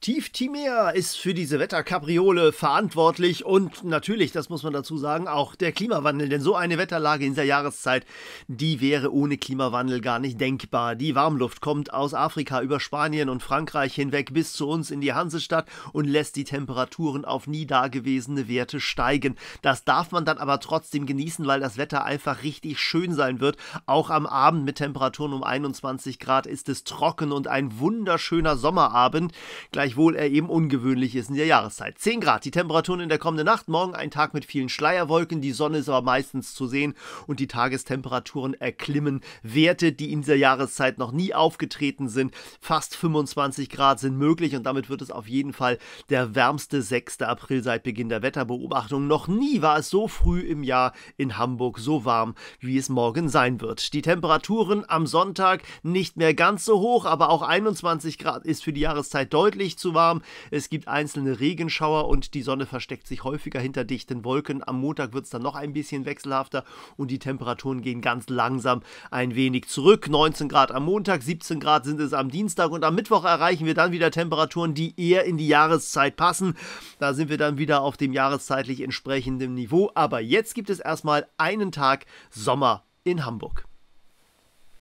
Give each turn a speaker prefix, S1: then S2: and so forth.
S1: Tief Timea ist für diese Wetterkapriole verantwortlich und natürlich, das muss man dazu sagen, auch der Klimawandel, denn so eine Wetterlage in dieser Jahreszeit, die wäre ohne Klimawandel gar nicht denkbar. Die Warmluft kommt aus Afrika über Spanien und Frankreich hinweg bis zu uns in die Hansestadt und lässt die Temperaturen auf nie dagewesene Werte steigen. Das darf man dann aber trotzdem genießen, weil das Wetter einfach richtig schön sein wird. Auch am Abend mit Temperaturen um 21 Grad ist es trocken und ein wunderschöner Sommerabend. Gleich gleichwohl er eben ungewöhnlich ist in der Jahreszeit. 10 Grad, die Temperaturen in der kommenden Nacht, morgen ein Tag mit vielen Schleierwolken, die Sonne ist aber meistens zu sehen und die Tagestemperaturen erklimmen Werte, die in dieser Jahreszeit noch nie aufgetreten sind. Fast 25 Grad sind möglich und damit wird es auf jeden Fall der wärmste 6. April seit Beginn der Wetterbeobachtung. Noch nie war es so früh im Jahr in Hamburg so warm, wie es morgen sein wird. Die Temperaturen am Sonntag nicht mehr ganz so hoch, aber auch 21 Grad ist für die Jahreszeit deutlich nicht zu warm. Es gibt einzelne Regenschauer und die Sonne versteckt sich häufiger hinter dichten Wolken. Am Montag wird es dann noch ein bisschen wechselhafter und die Temperaturen gehen ganz langsam ein wenig zurück. 19 Grad am Montag, 17 Grad sind es am Dienstag und am Mittwoch erreichen wir dann wieder Temperaturen, die eher in die Jahreszeit passen. Da sind wir dann wieder auf dem jahreszeitlich entsprechenden Niveau. Aber jetzt gibt es erstmal einen Tag Sommer in Hamburg.